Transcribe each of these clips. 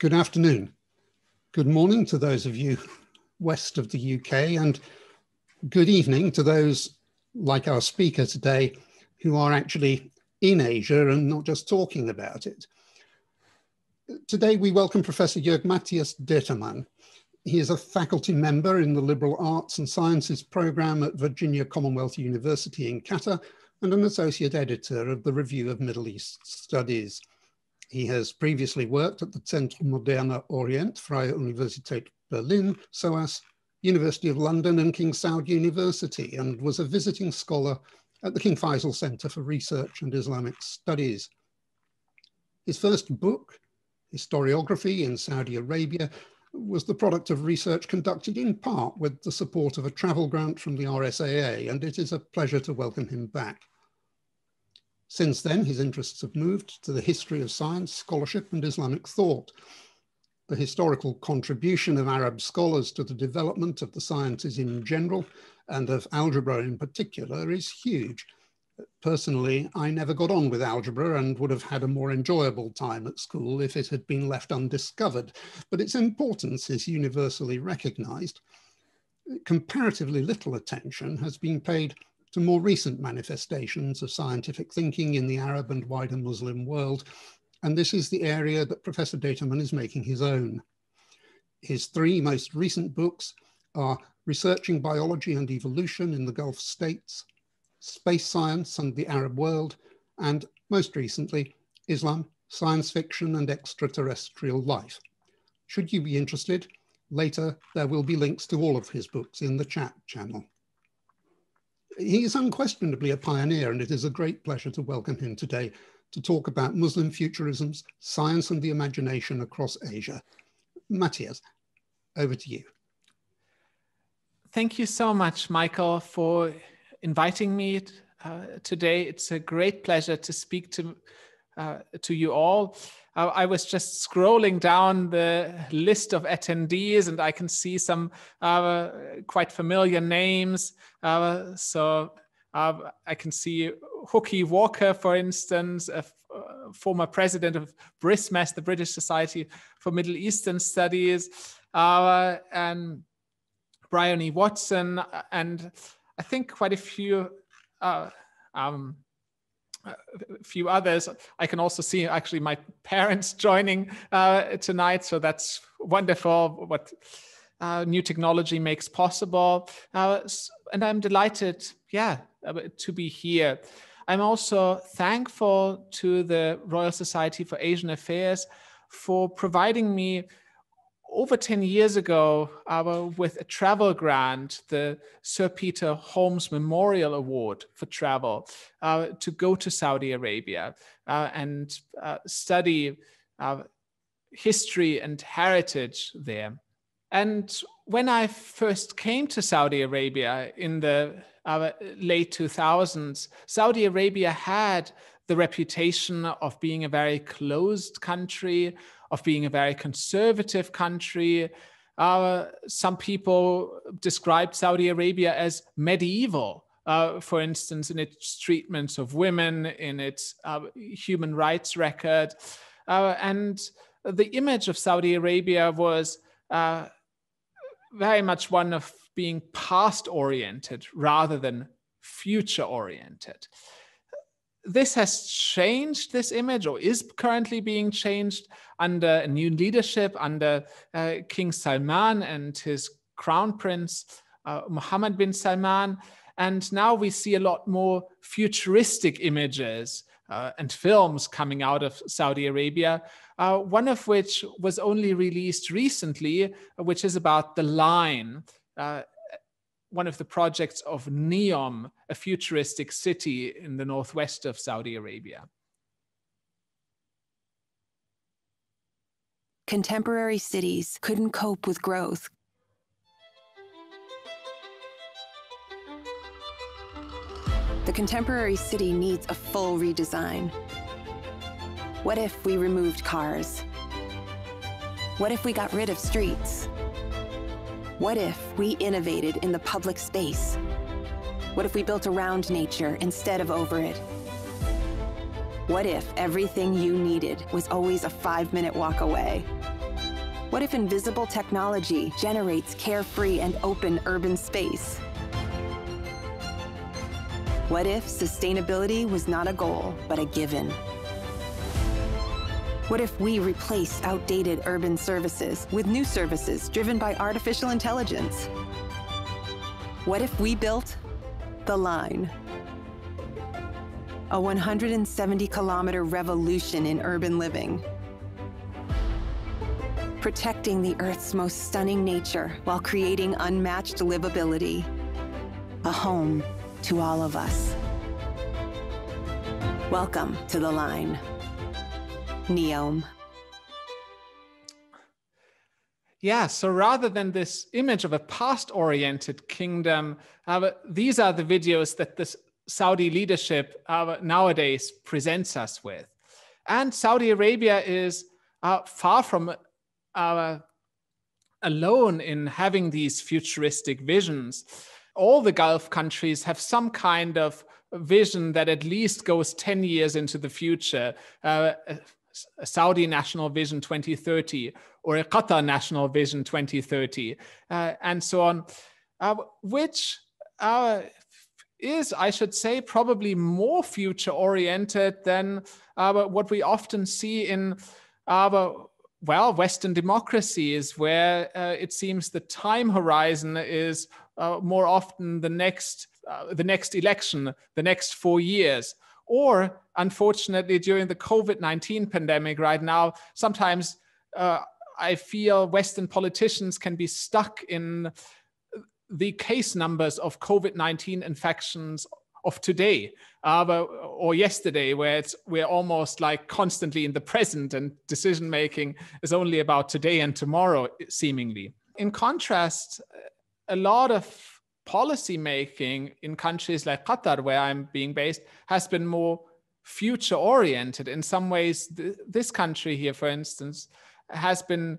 Good afternoon. Good morning to those of you west of the UK, and good evening to those like our speaker today who are actually in Asia and not just talking about it. Today, we welcome Professor Jörg Matthias Dettermann. He is a faculty member in the Liberal Arts and Sciences program at Virginia Commonwealth University in Qatar and an associate editor of the Review of Middle East Studies. He has previously worked at the Centre Moderne Orient, Freie Universität Berlin, SOAS, University of London and King Saud University, and was a visiting scholar at the King Faisal Center for Research and Islamic Studies. His first book, Historiography in Saudi Arabia, was the product of research conducted in part with the support of a travel grant from the RSAA, and it is a pleasure to welcome him back. Since then, his interests have moved to the history of science, scholarship, and Islamic thought. The historical contribution of Arab scholars to the development of the sciences in general and of algebra in particular is huge. Personally, I never got on with algebra and would have had a more enjoyable time at school if it had been left undiscovered, but its importance is universally recognized. Comparatively little attention has been paid to more recent manifestations of scientific thinking in the Arab and wider Muslim world, and this is the area that Professor Dataman is making his own. His three most recent books are Researching Biology and Evolution in the Gulf States, Space Science and the Arab World, and most recently, Islam, Science Fiction and Extraterrestrial Life. Should you be interested, later there will be links to all of his books in the chat channel. He is unquestionably a pioneer, and it is a great pleasure to welcome him today to talk about Muslim futurisms, science, and the imagination across Asia. Matthias, over to you. Thank you so much, Michael, for inviting me uh, today. It's a great pleasure to speak to, uh, to you all uh, I was just scrolling down the list of attendees and I can see some uh, quite familiar names. Uh, so uh, I can see Hookie Walker, for instance, a f- uh, former president of BRISMES, the British Society for Middle Eastern Studies, uh, and Bryony Watson, and I think quite a few um, uh, a few others. I can also see actually my parents joining uh, tonight, so that's wonderful. What uh, new technology makes possible, uh, and I'm delighted, yeah, uh, to be here. I'm also thankful to the Royal Society for Asian Affairs for providing me over 10 years ago, uh, with a travel grant, the Sir Peter Holmes Memorial Award for travel, uh, to go to Saudi Arabia uh, and uh, study uh, history and heritage there. And when I first came to Saudi Arabia in the uh, late 2000s, Saudi Arabia had the reputation of being a very closed country, of being a very conservative country. Uh, some people described Saudi Arabia as medieval, uh, for instance, in its treatments of women, in its uh, human rights record. Uh, and the image of Saudi Arabia was uh, very much one of being past oriented rather than future oriented this has changed this image or is currently being changed under new leadership under uh, King Salman and his crown prince uh, Mohammed bin Salman. And now we see a lot more futuristic images uh, and films coming out of Saudi Arabia, uh, one of which was only released recently, which is about the line. Uh, one of the projects of Neom, a futuristic city in the northwest of Saudi Arabia. Contemporary cities couldn't cope with growth. The contemporary city needs a full redesign. What if we removed cars? What if we got rid of streets? What if we innovated in the public space? What if we built around nature instead of over it? What if everything you needed was always a five minute walk away? What if invisible technology generates carefree and open urban space? What if sustainability was not a goal, but a given? What if we replace outdated urban services with new services driven by artificial intelligence? What if we built The Line? A 170 kilometer revolution in urban living. Protecting the Earth's most stunning nature while creating unmatched livability. A home to all of us. Welcome to The Line. Neom. Yeah, so rather than this image of a past oriented kingdom, uh, these are the videos that the Saudi leadership uh, nowadays presents us with. And Saudi Arabia is uh, far from uh, alone in having these futuristic visions. All the Gulf countries have some kind of vision that at least goes 10 years into the future. Uh, a Saudi National Vision 2030 or a Qatar National Vision 2030, uh, and so on, uh, which uh, is, I should say, probably more future oriented than uh, what we often see in our uh, well, Western democracies, where uh, it seems the time horizon is more often the next uh, the next election, the next four years, or unfortunately, during the COVID 19 pandemic right now, sometimes uh, I feel Western politicians can be stuck in the case numbers of COVID 19 infections of today uh, or yesterday, where it's, we're almost like constantly in the present and decision making is only about today and tomorrow, seemingly. In contrast, a lot of policy making in countries like Qatar, where I'm being based, has been more future oriented. In some ways, th- this country here, for instance, has been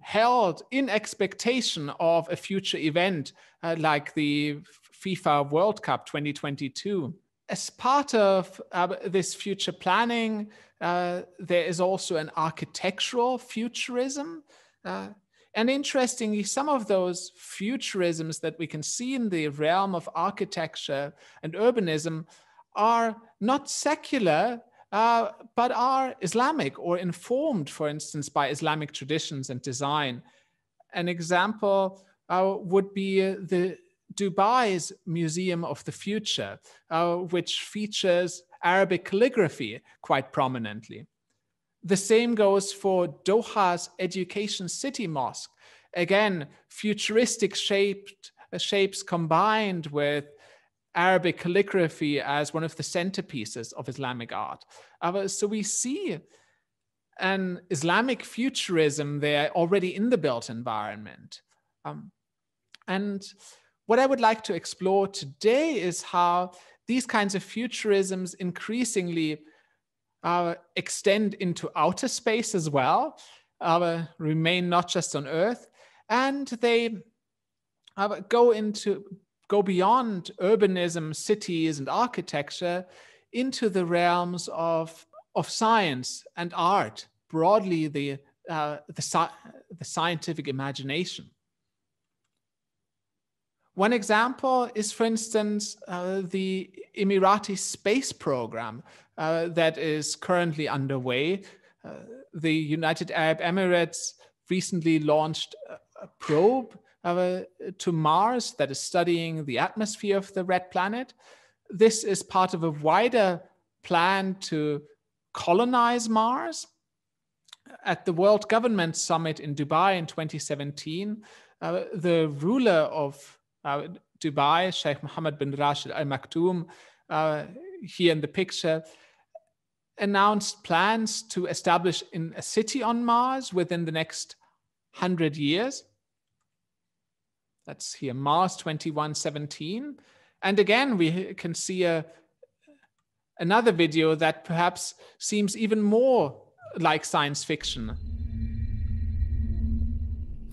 held in expectation of a future event uh, like the FIFA World Cup 2022. As part of uh, this future planning, uh, there is also an architectural futurism. Uh, and interestingly, some of those futurisms that we can see in the realm of architecture and urbanism are not secular, uh, but are Islamic or informed, for instance, by Islamic traditions and design. An example uh, would be the Dubai's Museum of the Future, uh, which features Arabic calligraphy quite prominently. The same goes for Doha's Education City Mosque. Again, futuristic shaped, uh, shapes combined with Arabic calligraphy as one of the centerpieces of Islamic art. Uh, so we see an Islamic futurism there already in the built environment. Um, and what I would like to explore today is how these kinds of futurisms increasingly uh, extend into outer space as well, uh, remain not just on Earth, and they uh, go into go beyond urbanism, cities, and architecture into the realms of of science and art, broadly the uh, the, the scientific imagination. One example is, for instance, uh, the Emirati space program, uh, that is currently underway. Uh, the United Arab Emirates recently launched a probe uh, to Mars that is studying the atmosphere of the red planet. This is part of a wider plan to colonize Mars. At the World Government Summit in Dubai in 2017, uh, the ruler of uh, Dubai, Sheikh Mohammed bin Rashid Al Maktoum, uh, here in the picture, announced plans to establish in a city on Mars within the next 100 years. That's here, Mars 2117. And again, we can see a, another video that perhaps seems even more like science fiction.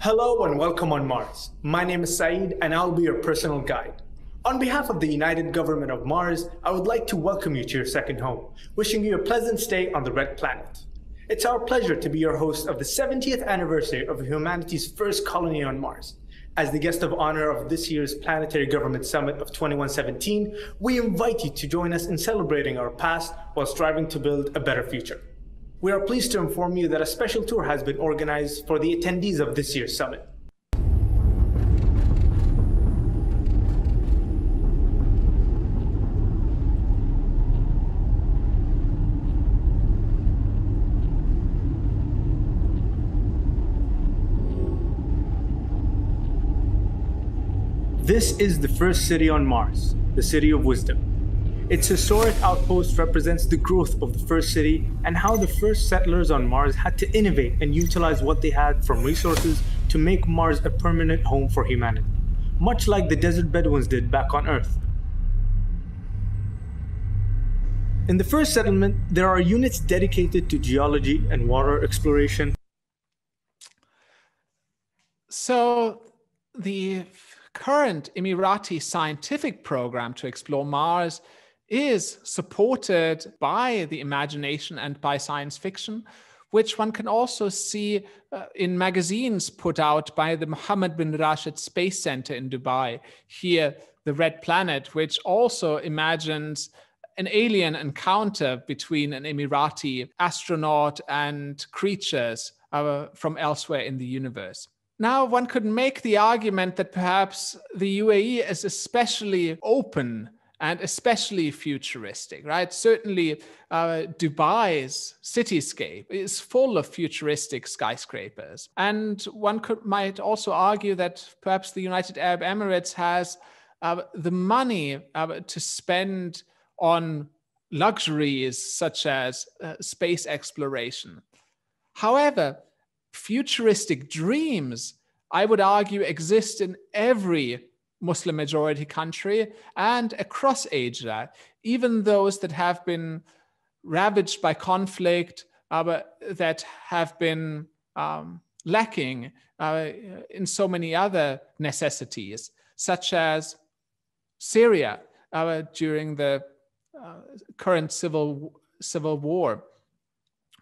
Hello and welcome on Mars. My name is Saeed and I'll be your personal guide. On behalf of the United Government of Mars, I would like to welcome you to your second home, wishing you a pleasant stay on the Red Planet. It's our pleasure to be your host of the 70th anniversary of humanity's first colony on Mars. As the guest of honor of this year's Planetary Government Summit of 2117, we invite you to join us in celebrating our past while striving to build a better future. We are pleased to inform you that a special tour has been organized for the attendees of this year's summit. This is the first city on Mars, the City of Wisdom. Its historic outpost represents the growth of the first city and how the first settlers on Mars had to innovate and utilize what they had from resources to make Mars a permanent home for humanity, much like the desert Bedouins did back on Earth. In the first settlement, there are units dedicated to geology and water exploration. So the current Emirati scientific program to explore Mars is supported by the imagination and by science fiction, which one can also see uh, in magazines put out by the Mohammed bin Rashid Space Center in Dubai. Here, The Red Planet, which also imagines an alien encounter between an Emirati astronaut and creatures uh, from elsewhere in the universe. Now, one could make the argument that perhaps the UAE is especially open and especially futuristic, right? Certainly, uh, Dubai's cityscape is full of futuristic skyscrapers. And one could, might also argue that perhaps the United Arab Emirates has uh, the money uh, to spend on luxuries such as uh, space exploration. However, futuristic dreams, I would argue, exist in every Muslim majority country and across Asia, even those that have been ravaged by conflict, uh, that have been um, lacking uh, in so many other necessities, such as Syria uh, during the uh, current civil, civil war,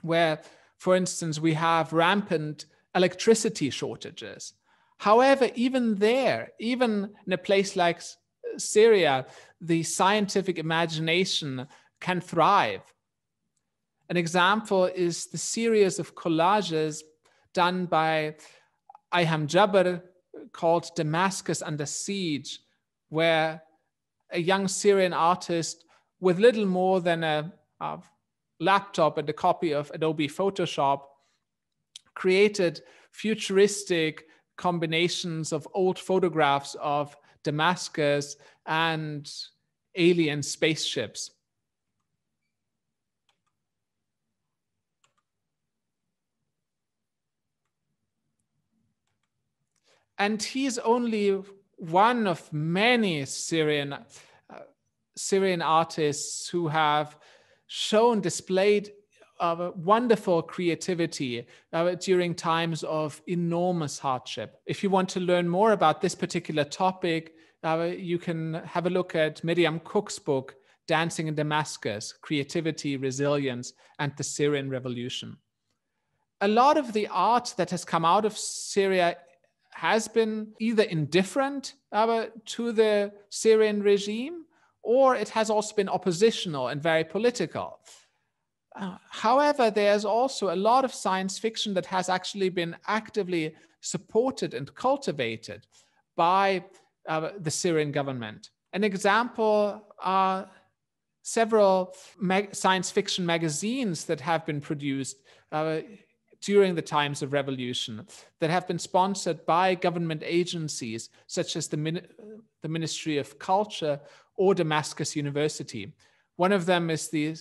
where for instance, we have rampant electricity shortages. However, even there, even in a place like Syria, the scientific imagination can thrive. An example is the series of collages done by Ayham Jabr called Damascus Under Siege, where a young Syrian artist with little more than a, a laptop and a copy of Adobe Photoshop created futuristic combinations of old photographs of Damascus and alien spaceships. And he's only one of many Syrian, uh, Syrian artists who have shown, displayed uh, wonderful creativity uh, during times of enormous hardship. If you want to learn more about this particular topic, uh, you can have a look at Miriam Cook's book, Dancing in Damascus Creativity, Resilience, and the Syrian Revolution. A lot of the art that has come out of Syria has been either indifferent uh, to the Syrian regime or it has also been oppositional and very political. Uh, however, there's also a lot of science fiction that has actually been actively supported and cultivated by uh, the Syrian government. An example are several science fiction magazines that have been produced uh, during the times of revolution that have been sponsored by government agencies such as the, Min the Ministry of Culture or Damascus University. One of them is the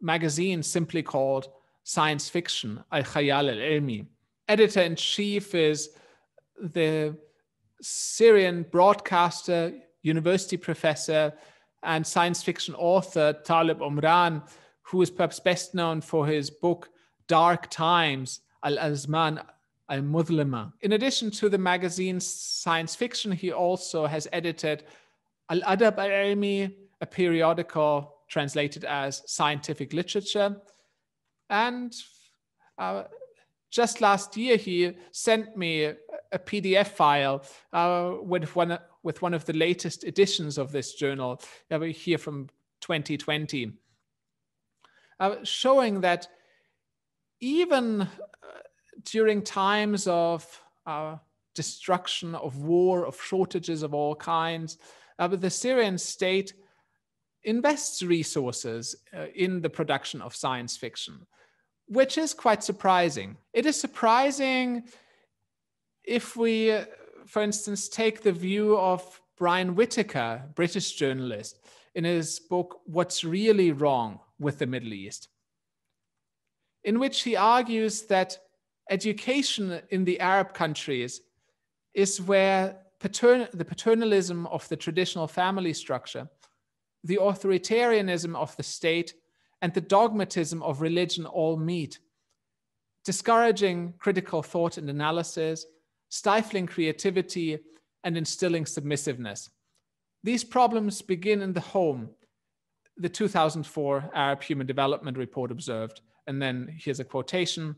magazine simply called Science Fiction, Al Khayal Al Ilmi. Editor in chief is the Syrian broadcaster, university professor, and science fiction author Talib Omran, who is perhaps best known for his book Dark Times, Al Azman Al Mudlima. In addition to the magazine's science fiction, he also has edited Al Adab al Ilmi, a periodical translated as scientific literature. And uh, just last year, he sent me a PDF file uh, with one with one of the latest editions of this journal uh, here from 2020, uh, showing that even uh, during times of uh, destruction, of war, of shortages of all kinds, uh, but the Syrian state invests resources uh, in the production of science fiction, which is quite surprising. It is surprising if we, uh, for instance, take the view of Brian Whitaker, British journalist, in his book, What's Really Wrong with the Middle East, in which he argues that education in the Arab countries is where patern- the paternalism of the traditional family structure, the authoritarianism of the state, and the dogmatism of religion all meet, discouraging critical thought and analysis, stifling creativity, and instilling submissiveness. These problems begin in the home, the 2004 Arab Human Development Report observed. And then here's a quotation.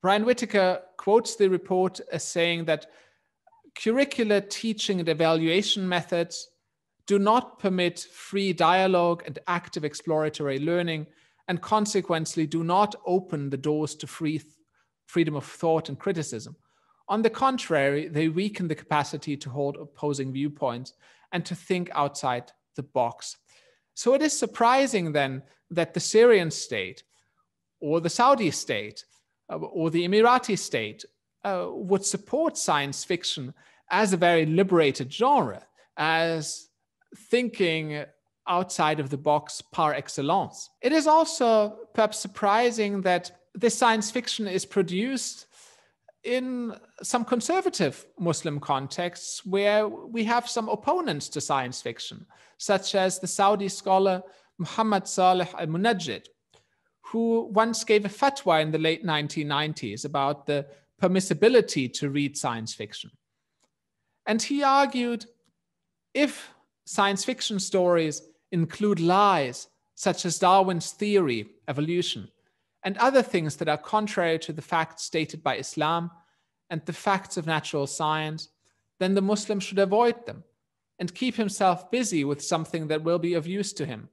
Brian Whitaker quotes the report as saying that curricular teaching and evaluation methods do not permit free dialogue and active exploratory learning, and consequently do not open the doors to free th- freedom of thought and criticism. On the contrary, they weaken the capacity to hold opposing viewpoints and to think outside the box. So it is surprising then that the Syrian state or the Saudi state uh, or the Emirati state uh, would support science fiction as a very liberated genre, as thinking outside of the box par excellence. It is also perhaps surprising that this science fiction is produced in some conservative Muslim contexts where we have some opponents to science fiction, such as the Saudi scholar Muhammad Saleh al Munajjid, who once gave a fatwa in the late 1990s about the permissibility to read science fiction. And he argued if science fiction stories include lies, such as Darwin's theory, evolution, and other things that are contrary to the facts stated by Islam and the facts of natural science, then the Muslim should avoid them and keep himself busy with something that will be of use to him,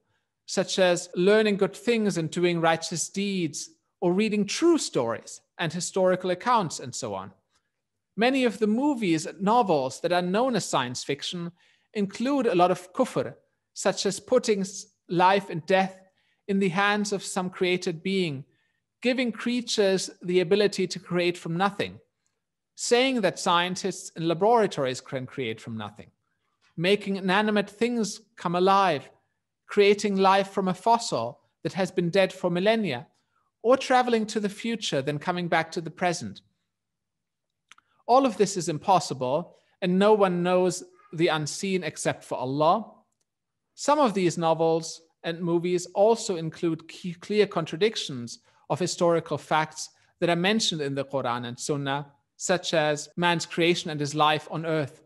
such as learning good things and doing righteous deeds or reading true stories and historical accounts and so on. Many of the movies and novels that are known as science fiction include a lot of kufr, such as putting life and death in the hands of some created being, giving creatures the ability to create from nothing, saying that scientists in laboratories can create from nothing, making inanimate things come alive, creating life from a fossil that has been dead for millennia, or traveling to the future, than coming back to the present. All of this is impossible, and no one knows the unseen except for Allah. Some of these novels and movies also include key, clear contradictions of historical facts that are mentioned in the Quran and Sunnah, such as man's creation and his life on earth.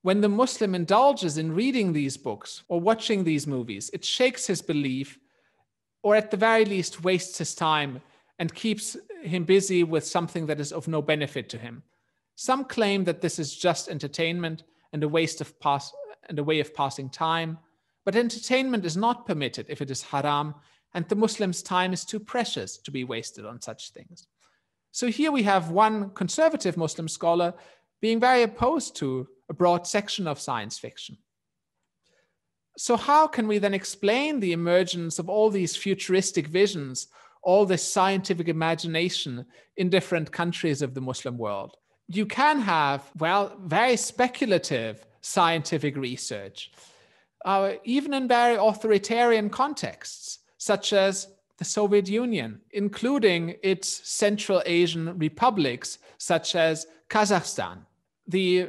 When the Muslim indulges in reading these books or watching these movies, it shakes his belief or at the very least wastes his time and keeps him busy with something that is of no benefit to him. Some claim that this is just entertainment and a waste of pass and a way of passing time, but entertainment is not permitted if it is haram, and the Muslim's time is too precious to be wasted on such things. So here we have one conservative Muslim scholar being very opposed to a broad section of science fiction. So, how can we then explain the emergence of all these futuristic visions, all this scientific imagination in different countries of the Muslim world? You can have, well, very speculative scientific research, uh, even in very authoritarian contexts, such as the Soviet Union, including its Central Asian republics, such as Kazakhstan. The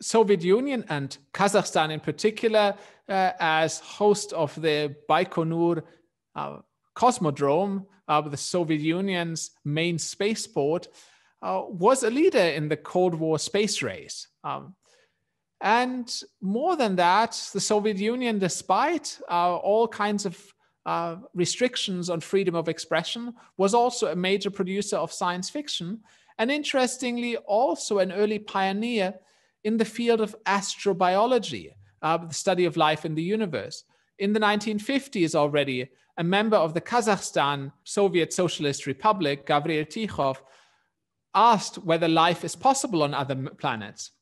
Soviet Union and Kazakhstan in particular uh, as host of the Baikonur uh, Cosmodrome, uh, the Soviet Union's main spaceport, uh, was a leader in the Cold War space race. Um, and more than that, the Soviet Union, despite uh, all kinds of uh, restrictions on freedom of expression, was also a major producer of science fiction, and interestingly, also an early pioneer in the field of astrobiology, uh, the study of life in the universe. In the 1950s already, a member of the Kazakhstan Soviet Socialist Republic, Gabriel Tikhov, asked whether life is possible on other planets.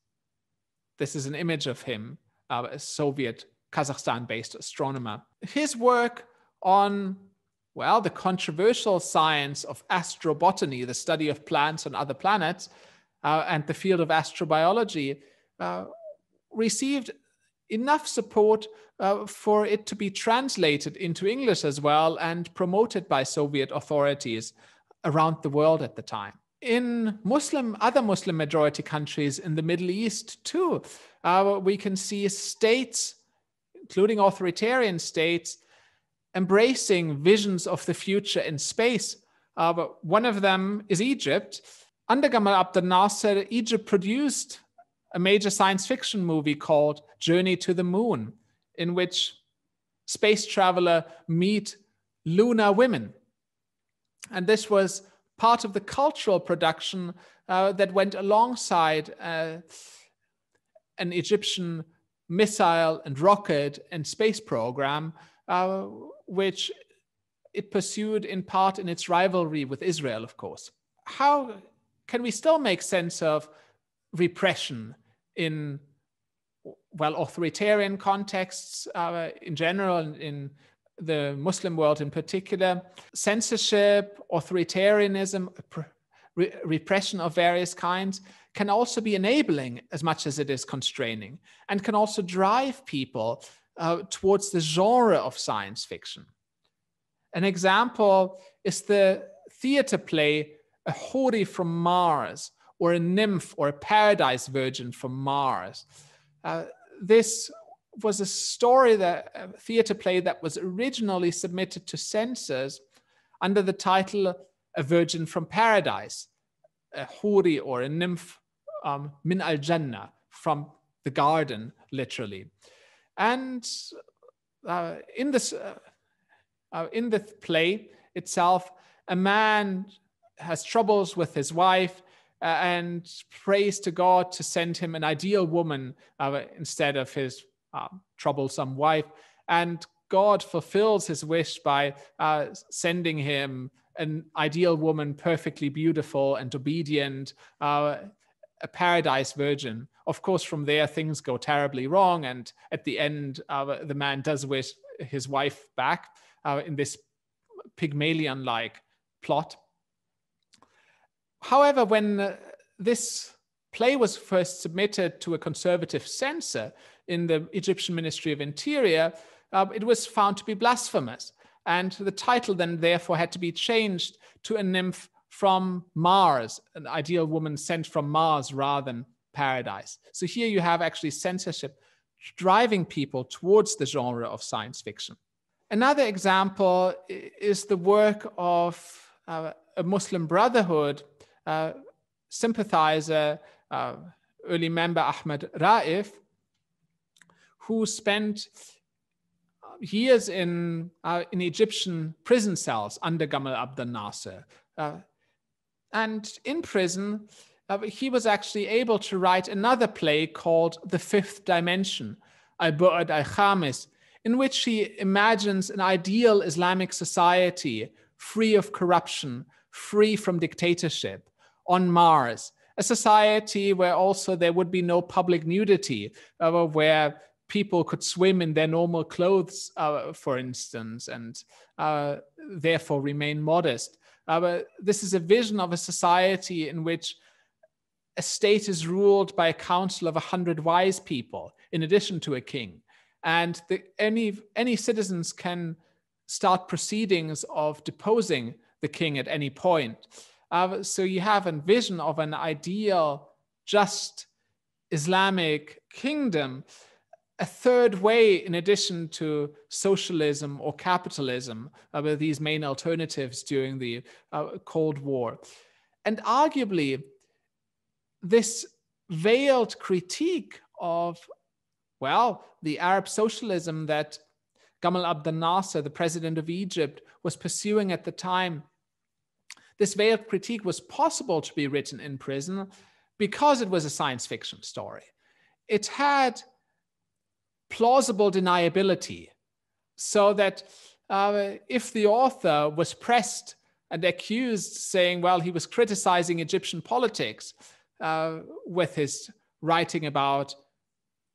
This is an image of him, uh, a Soviet Kazakhstan based astronomer. His work on, well, the controversial science of astrobotany, the study of plants on other planets, uh, and the field of astrobiology uh, received enough support uh, for it to be translated into English as well and promoted by Soviet authorities around the world at the time. In Muslim, other Muslim majority countries in the Middle East, too, uh, we can see states, including authoritarian states, embracing visions of the future in space. Uh, one of them is Egypt, under Gamal Abdel Nasser, Egypt produced a major science fiction movie called Journey to the Moon, in which space traveler meet lunar women. And this was part of the cultural production uh, that went alongside uh, an Egyptian missile and rocket and space program, uh, which it pursued in part in its rivalry with Israel, of course. How can we still make sense of repression in well authoritarian contexts uh, in general in the muslim world in particular censorship authoritarianism re- repression of various kinds can also be enabling as much as it is constraining and can also drive people uh, towards the genre of science fiction an example is the theater play a Hori from Mars, or a nymph or a paradise virgin from Mars. Uh, this was a story that a theater play that was originally submitted to censors under the title A Virgin from Paradise, a Hori or a nymph um, min al Jannah from the garden, literally. And uh, in this, uh, uh in the play itself, a man has troubles with his wife uh, and prays to God to send him an ideal woman uh, instead of his um, troublesome wife. And God fulfills his wish by uh, sending him an ideal woman, perfectly beautiful and obedient, uh, a paradise virgin. Of course, from there, things go terribly wrong. And at the end, uh, the man does wish his wife back uh, in this Pygmalion like plot. However, when uh, this play was first submitted to a conservative censor in the Egyptian Ministry of Interior, uh, it was found to be blasphemous. And the title then, therefore, had to be changed to a nymph from Mars, an ideal woman sent from Mars rather than paradise. So here you have actually censorship driving people towards the genre of science fiction. Another example is the work of uh, a Muslim Brotherhood uh, sympathizer, uh, early member Ahmed Raif, who spent uh, years in, uh, in Egyptian prison cells under Gamal Abdel Nasser. Uh, and in prison, he was actually able to write another play called The Fifth Dimension, Al Bu'ad Al Khamis, in which he imagines an ideal Islamic society free of corruption, free from dictatorship on Mars, a society where also there would be no public nudity, uh, where people could swim in their normal clothes, uh, for instance, and uh, therefore remain modest. Uh, but this is a vision of a society in which a state is ruled by a council of a hundred wise people, in addition to a king, and the, any any citizens can start proceedings of deposing the king at any point. Uh, so you have a vision of an ideal, just Islamic kingdom. A third way, in addition to socialism or capitalism, uh, were these main alternatives during the uh, Cold War. And arguably, this veiled critique of, well, the Arab socialism that Gamal Abdel Nasser, the president of Egypt, was pursuing at the time this veiled critique was possible to be written in prison because it was a science fiction story. It had plausible deniability, so that uh, if the author was pressed and accused, saying, well, he was criticizing Egyptian politics uh, with his writing about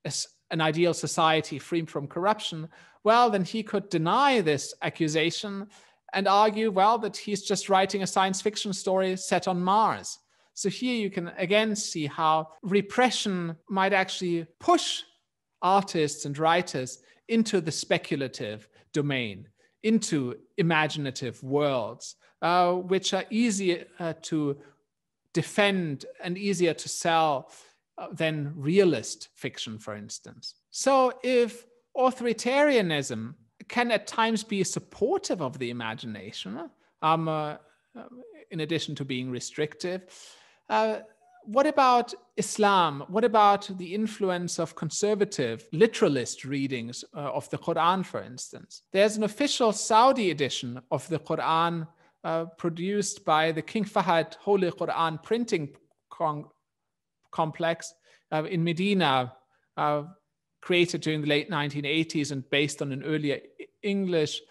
a, an ideal society free from corruption, well, then he could deny this accusation and argue, well, that he's just writing a science fiction story set on Mars. So here you can again see how repression might actually push artists and writers into the speculative domain, into imaginative worlds, uh, which are easier uh, to defend and easier to sell uh, than realist fiction, for instance. So if authoritarianism can at times be supportive of the imagination, um, uh, in addition to being restrictive. Uh, what about Islam? What about the influence of conservative literalist readings uh, of the Quran, for instance? There's an official Saudi edition of the Quran uh, produced by the King Fahad Holy Quran Printing Complex uh, in Medina uh, created during the late 1980s and based on an earlier English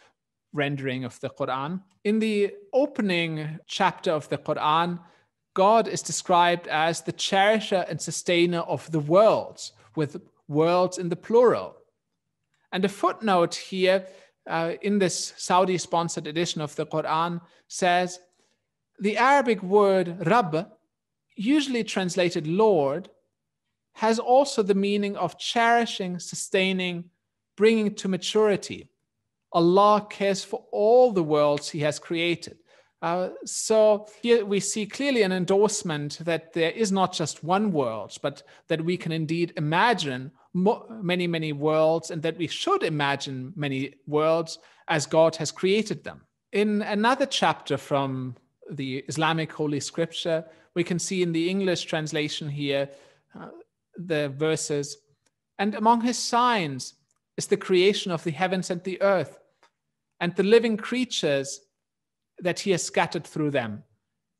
rendering of the Quran. In the opening chapter of the Quran, God is described as the cherisher and sustainer of the worlds, with worlds in the plural. And a footnote here uh, in this Saudi sponsored edition of the Quran says the Arabic word Rabb, usually translated Lord, has also the meaning of cherishing, sustaining, bringing to maturity. Allah cares for all the worlds He has created. Uh, so here we see clearly an endorsement that there is not just one world, but that we can indeed imagine mo- many, many worlds and that we should imagine many worlds as God has created them. In another chapter from the Islamic Holy Scripture, we can see in the English translation here uh, the verses. And among his signs is the creation of the heavens and the earth and the living creatures that he has scattered through them.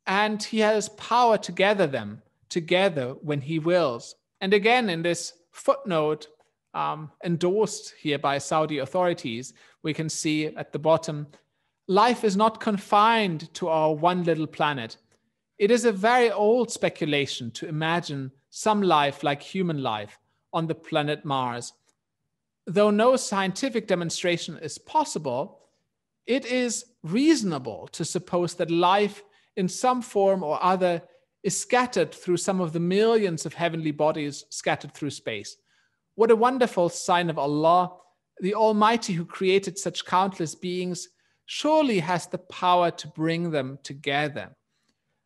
And he has power to gather them together when he wills. And again, in this footnote, um, endorsed here by Saudi authorities, we can see at the bottom life is not confined to our one little planet. It is a very old speculation to imagine some life like human life on the planet Mars. Though no scientific demonstration is possible, it is reasonable to suppose that life in some form or other is scattered through some of the millions of heavenly bodies scattered through space. What a wonderful sign of Allah, the Almighty who created such countless beings, surely has the power to bring them together.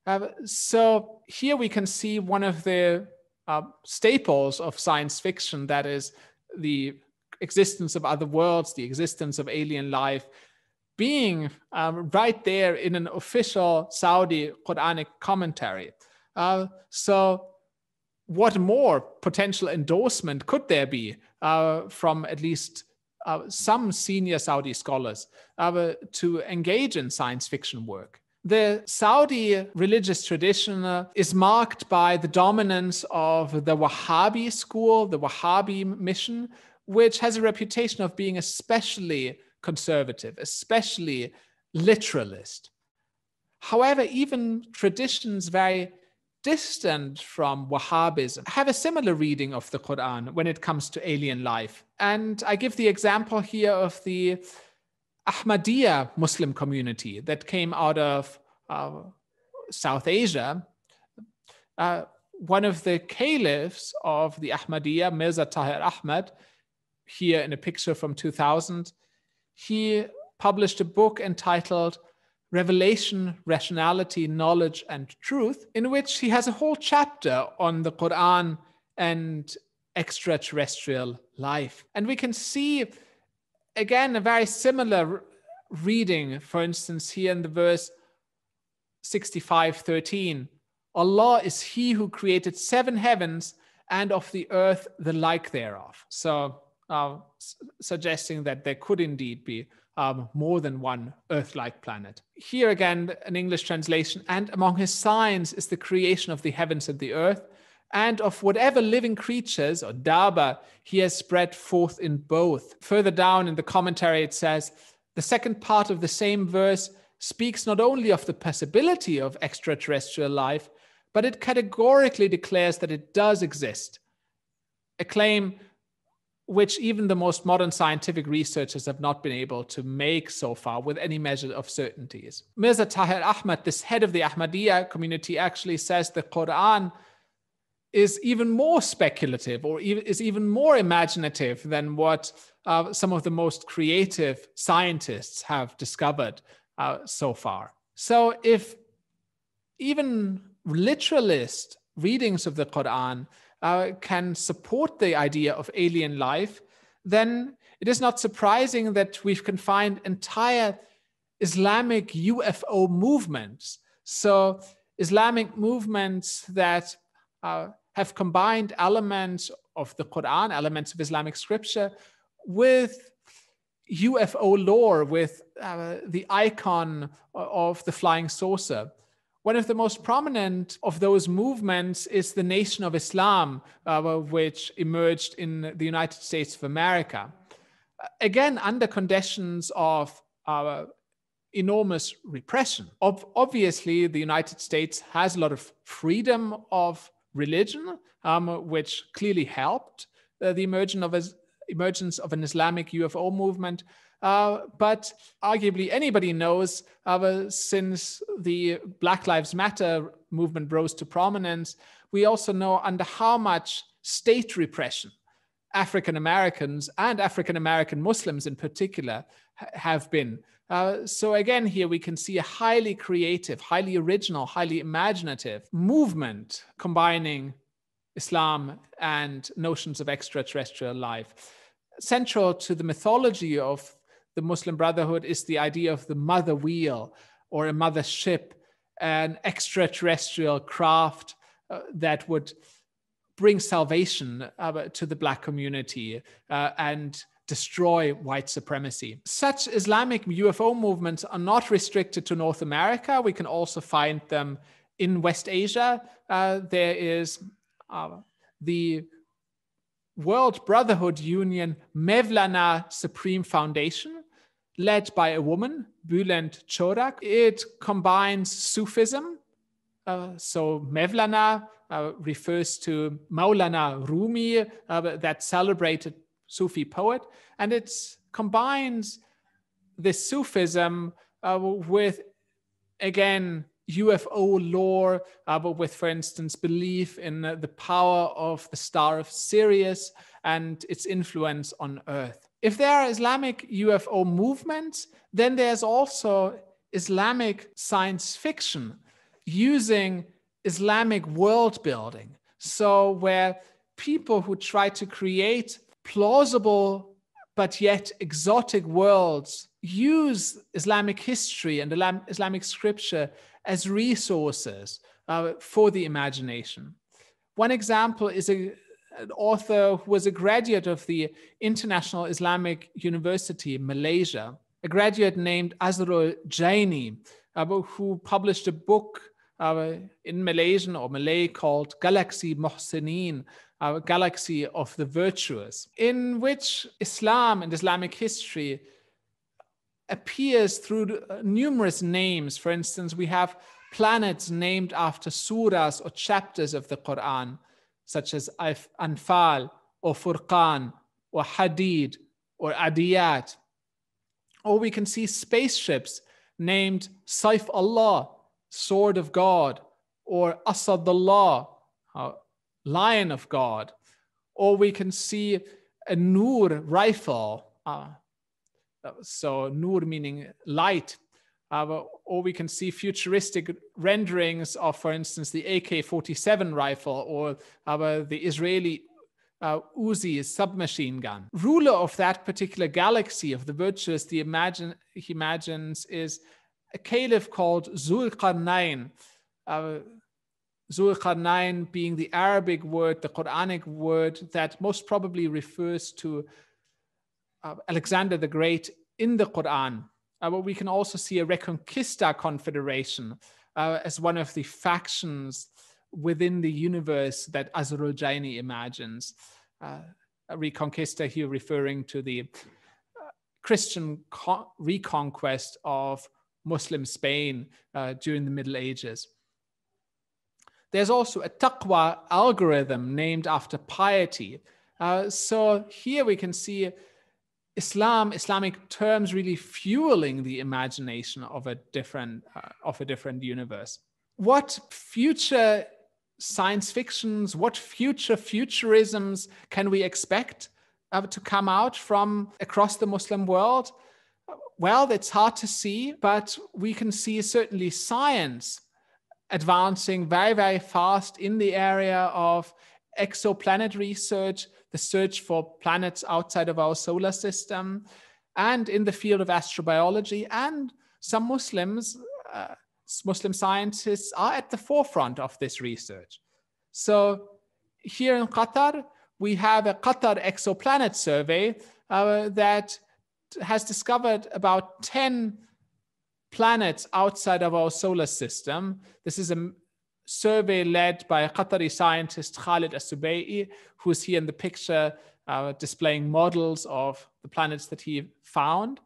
Uh, so here we can see one of the uh, staples of science fiction that is, the existence of other worlds, the existence of alien life, being um, right there in an official Saudi Quranic commentary. Uh, so, what more potential endorsement could there be uh, from at least uh, some senior Saudi scholars uh, to engage in science fiction work? The Saudi religious tradition uh, is marked by the dominance of the Wahhabi school, the Wahhabi mission, which has a reputation of being especially conservative, especially literalist. However, even traditions very distant from Wahhabism have a similar reading of the Quran when it comes to alien life. And I give the example here of the Ahmadiyya Muslim community that came out of uh, South Asia, uh, one of the caliphs of the Ahmadiyya, Mirza Tahir Ahmad, here in a picture from 2000, he published a book entitled Revelation, Rationality, Knowledge, and Truth, in which he has a whole chapter on the Quran and extraterrestrial life. And we can see again, a very similar reading, for instance, here in the verse 65 13. Allah is He who created seven heavens and of the earth the like thereof. So, uh, suggesting that there could indeed be um, more than one Earth like planet. Here again, an English translation, and among his signs is the creation of the heavens and the earth, and of whatever living creatures or Daba he has spread forth in both. Further down in the commentary, it says the second part of the same verse speaks not only of the possibility of extraterrestrial life, but it categorically declares that it does exist, a claim which even the most modern scientific researchers have not been able to make so far with any measure of certainties. Mirza Tahir Ahmad, this head of the Ahmadiyya community, actually says the Quran is even more speculative or is even more imaginative than what uh, some of the most creative scientists have discovered uh, so far. So, if even literalist readings of the Quran uh, can support the idea of alien life, then it is not surprising that we can find entire Islamic UFO movements. So, Islamic movements that uh, have combined elements of the Quran, elements of Islamic scripture, with UFO lore, with uh, the icon of the flying saucer. One of the most prominent of those movements is the Nation of Islam, uh, which emerged in the United States of America. Again, under conditions of uh, enormous repression. Ob- obviously, the United States has a lot of freedom of religion, um, which clearly helped uh, the emergence of, emergence of, an Islamic UFO movement. Uh, but arguably, anybody knows uh, since the Black Lives Matter movement rose to prominence, we also know under how much state repression African Americans and African American Muslims in particular ha- have been. Uh, so again, here we can see a highly creative, highly original, highly imaginative movement combining Islam and notions of extraterrestrial life. Central to the mythology of the Muslim Brotherhood is the idea of the mother wheel or a mother ship, an extraterrestrial craft uh, that would bring salvation uh, to the Black community uh, and destroy white supremacy. Such Islamic UFO movements are not restricted to North America. We can also find them in West Asia. Uh, there is uh, the World Brotherhood Union Mevlana Supreme Foundation, led by a woman, Bülent Chorak. It combines Sufism, uh, so Mevlana uh, refers to Maulana Rumi, uh, that celebrated Sufi poet, and it combines this Sufism uh, with, again, UFO lore, uh, but with, for instance, belief in uh, the power of the star of Sirius and its influence on Earth. If there are Islamic UFO movements, then there's also Islamic science fiction using Islamic world building. So, where people who try to create plausible but yet exotic worlds use Islamic history and Islamic scripture as resources uh, for the imagination. One example is a, an author who was a graduate of the International Islamic University in Malaysia, a graduate named Azrul Jaini, uh, who published a book uh, in Malaysian or Malay called Galaxy Mohsenin. Our galaxy of the virtuous, in which Islam and Islamic history appears through uh, numerous names. For instance, we have planets named after surahs or chapters of the Quran, such as Anfal or Furqan or Hadid or Adiyat. Or we can see spaceships named Saif Allah, Sword of God, or Asad Allah, Lion of God, or we can see a Nur rifle. Uh, so, Nur meaning light. Uh, or we can see futuristic renderings of, for instance, the AK 47 rifle or uh, the Israeli uh, Uzi submachine gun. Ruler of that particular galaxy of the virtuous, the imagine, he imagines, is a caliph called Zulqarnain. Uh, Zulqarnain being the Arabic word, the Quranic word that most probably refers to uh, Alexander the Great in the Quran. Uh, but we can also see a Reconquista confederation uh, as one of the factions within the universe that Azerbaijani imagines. Uh, Reconquista here referring to the uh, Christian reconquest of Muslim Spain uh, during the Middle Ages. There's also a taqwa algorithm named after piety. Uh, so here we can see Islam, Islamic terms really fueling the imagination of a different uh, of a different universe. What future science fictions, what future futurisms can we expect uh, to come out from across the Muslim world? Well, it's hard to see, but we can see certainly science advancing very, very fast in the area of exoplanet research, the search for planets outside of our solar system, and in the field of astrobiology. And some Muslims, uh, Muslim scientists, are at the forefront of this research. So here in Qatar, we have a Qatar Exoplanet Survey uh, that has discovered about 10 planets outside of our solar system. This is a survey led by Qatari scientist Khalid Asubei, who's here in the picture uh, displaying models of the planets that he found.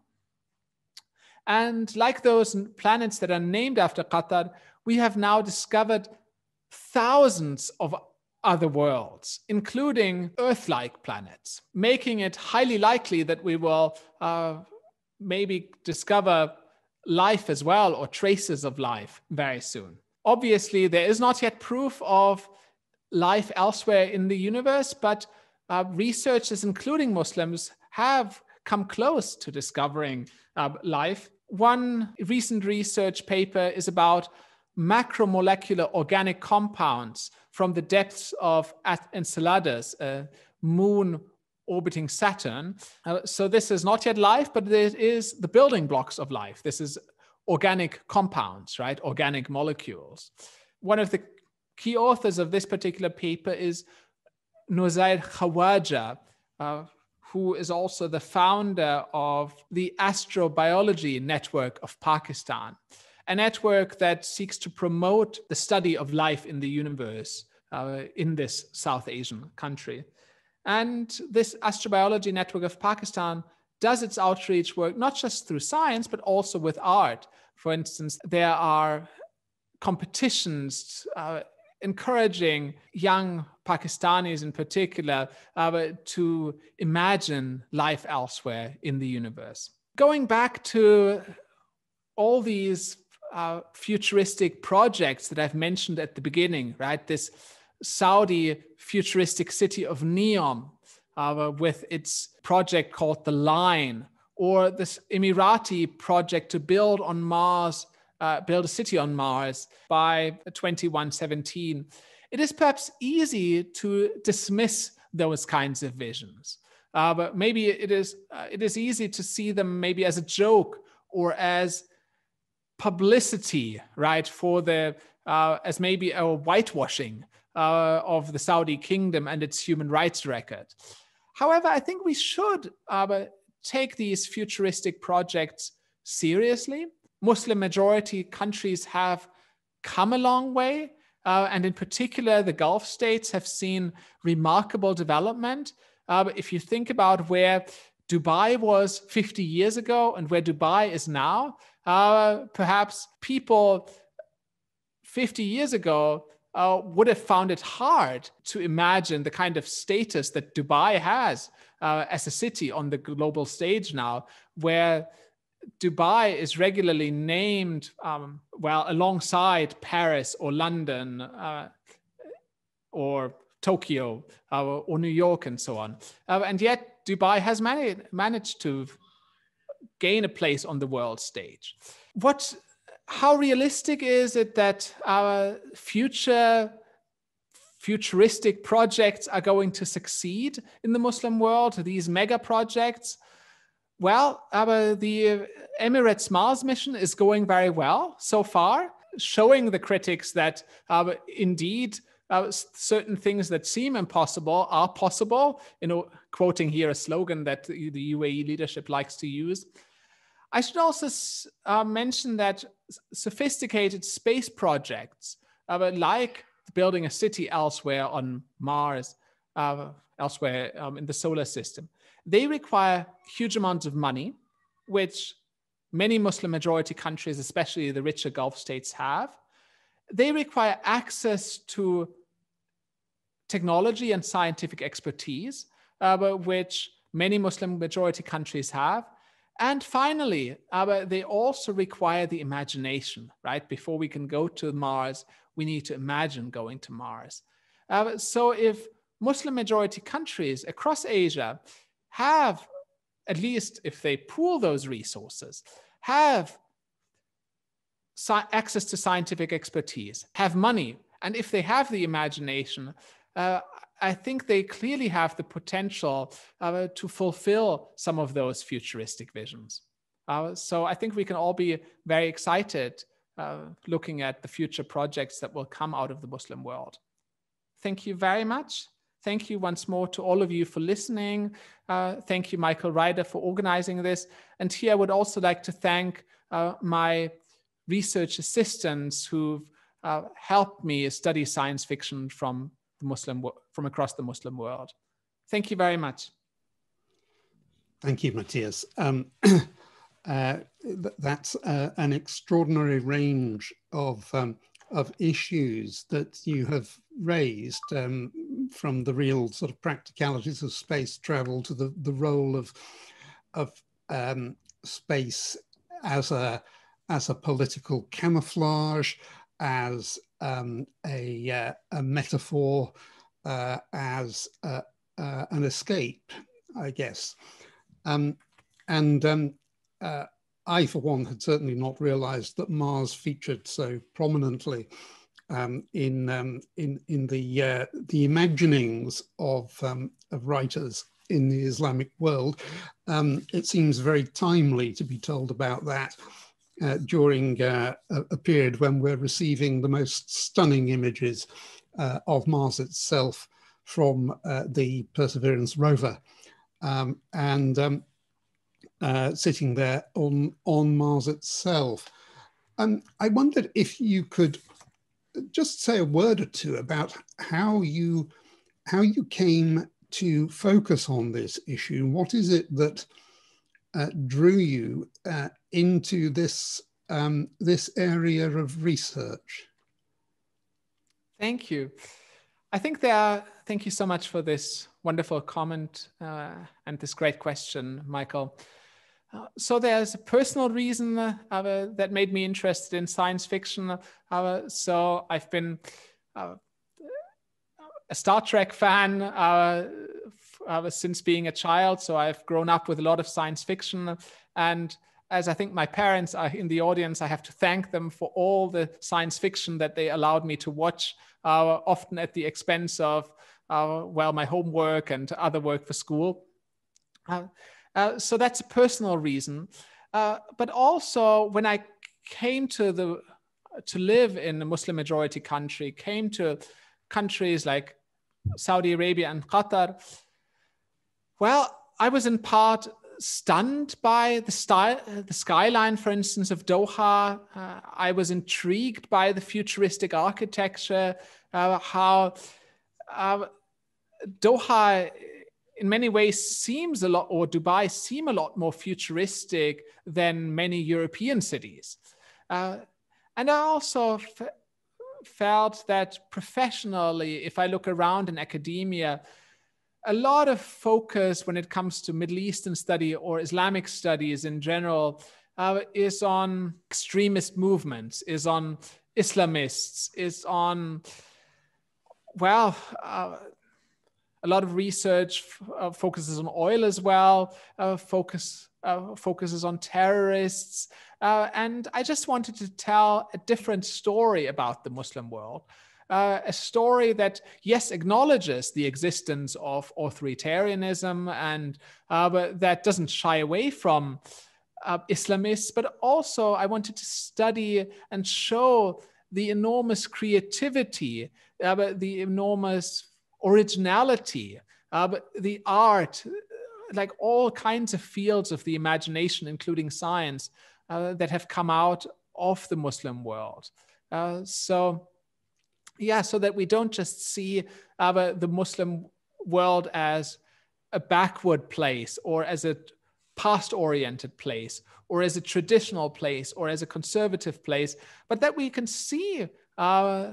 And like those planets that are named after Qatar, we have now discovered thousands of other worlds, including Earth like planets, making it highly likely that we will uh, maybe discover life as well, or traces of life very soon. Obviously, there is not yet proof of life elsewhere in the universe, but uh, researchers, including Muslims, have come close to discovering uh, life. One recent research paper is about macromolecular organic compounds from the depths of Enceladus, a moon orbiting Saturn. Uh, so this is not yet life, but it is the building blocks of life. This is organic compounds, right? Organic molecules. One of the key authors of this particular paper is Nozair Khawaja, uh, who is also the founder of the Astrobiology Network of Pakistan, a network that seeks to promote the study of life in the universe uh, in this South Asian country. And this Astrobiology Network of Pakistan does its outreach work not just through science, but also with art. For instance, there are competitions uh, encouraging young Pakistanis in particular uh, to imagine life elsewhere in the universe. Going back to all these uh, futuristic projects that I've mentioned at the beginning, right? This Saudi futuristic city of Neom uh, with its project called The Line, or this Emirati project to build on Mars, uh, build a city on Mars by 2117. It is perhaps easy to dismiss those kinds of visions. Uh, but maybe it is uh, it is easy to see them maybe as a joke or as publicity, right, for the uh, as maybe a whitewashing uh, of the Saudi kingdom and its human rights record. However, I think we should uh, take these futuristic projects seriously. Muslim majority countries have come a long way. Uh, and in particular, the Gulf states have seen remarkable development. Uh, if you think about where Dubai was 50 years ago and where Dubai is now, uh, perhaps people 50 years ago uh, would have found it hard to imagine the kind of status that Dubai has uh, as a city on the global stage now, where Dubai is regularly named, um, well, alongside Paris or London uh, or Tokyo uh, or New York and so on. Uh, and yet, Dubai has mani- managed to gain a place on the world stage. What how realistic is it that our future futuristic projects are going to succeed in the Muslim world, these mega projects? Well, our, the Emirates Mars mission is going very well so far, showing the critics that uh, indeed uh, certain things that seem impossible are possible. You know, quoting here a slogan that the UAE leadership likes to use. I should also uh, mention that sophisticated space projects, uh, like building a city elsewhere on Mars, uh, elsewhere um, in the solar system, they require huge amounts of money, which many Muslim majority countries, especially the richer Gulf states, have. They require access to technology and scientific expertise, uh, which many Muslim majority countries have. And finally, they also require the imagination, right? Before we can go to Mars, we need to imagine going to Mars. Uh, so if Muslim majority countries across Asia have, at least if they pool those resources, have access to scientific expertise, have money, and if they have the imagination, uh, I think they clearly have the potential uh, to fulfill some of those futuristic visions. Uh, so I think we can all be very excited uh, looking at the future projects that will come out of the Muslim world. Thank you very much. Thank you once more to all of you for listening. Uh, thank you, Michael Ryder, for organizing this. And here I would also like to thank uh, my research assistants who've uh, helped me study science fiction from the Muslim from across the Muslim world. Thank you very much. Thank you, Matthias. Um, uh, that's uh, an extraordinary range of um, of issues that you have raised um, from the real sort of practicalities of space travel to the, the role of of um, space as a as a political camouflage, as um, a, uh, a, metaphor uh, as uh, uh an escape, I guess. Um, and um, uh, I, for one, had certainly not realized that Mars featured so prominently um, in, um, in, in the, uh, the imaginings of, um, of writers in the Islamic world. it seems very timely to be told about that uh, during uh, a period when we're receiving the most stunning images uh, of Mars itself from uh, the Perseverance rover. Um, and um, uh, sitting there on, on Mars itself. I wondered if you could just say a word or two about how you, how you came to focus on this issue. What is it that uh, drew you uh, into this, um, this area of research? Thank you. I think there are, thank you so much for this wonderful comment uh, and this great question, Michael. Uh, so there's a personal reason uh, uh that made me interested in science fiction. so I've been a Star Trek fan was since being a child. So I've grown up with a lot of science fiction. And as I think my parents are in the audience, I have to thank them for all the science fiction that they allowed me to watch, uh, often at the expense of, uh, well, my homework and other work for school. Uh, uh, so that's a personal reason. Uh, but also, when I came to the to live in a Muslim majority country, came to countries like Saudi Arabia and Qatar, well, I was in part stunned by the style, the skyline, for instance, of Doha. Uh, I was intrigued by the futuristic architecture, uh, how uh, Doha in many ways seems a lot, or Dubai seem a lot more futuristic than many European cities. Uh, and I also felt that professionally, if I look around in academia, a lot of focus when it comes to Middle Eastern study or Islamic studies in general uh, is on extremist movements, is on Islamists, is on, well, uh, a lot of research uh, focuses on oil as well, uh, focus, uh, focuses on terrorists. Uh, and I just wanted to tell a different story about the Muslim world uh, a story that, yes, acknowledges the existence of authoritarianism and uh, but that doesn't shy away from uh, Islamists, but also I wanted to study and show the enormous creativity, uh, the enormous originality, uh, the art, like all kinds of fields of the imagination, including science, uh, that have come out of the Muslim world. Uh, so yeah, so that we don't just see the Muslim world as a backward place or as a past oriented place or as a traditional place or as a conservative place, but that we can see uh,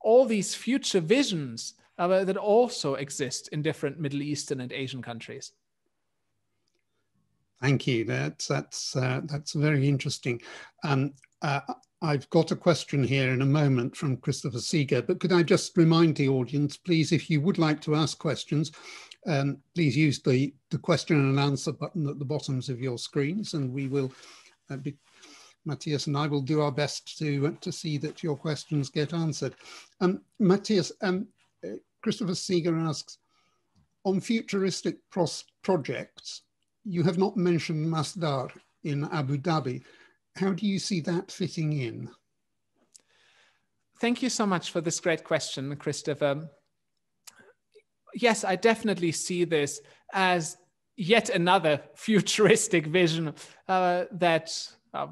all these future visions that also exist in different Middle Eastern and Asian countries. Thank you. That's that's uh, that's very interesting. Um, uh, I've got a question here in a moment from Christopher Seeger, but could I just remind the audience, please, if you would like to ask questions, um, please use the, the question and answer button at the bottoms of your screens and we will, uh, be, Matthias and I will do our best to, uh, to see that your questions get answered. Um, Matthias, um, uh, Christopher Seeger asks, on futuristic projects, you have not mentioned Masdar in Abu Dhabi how do you see that fitting in? Thank you so much for this great question, Christopher. Yes, I definitely see this as yet another futuristic vision uh, that uh,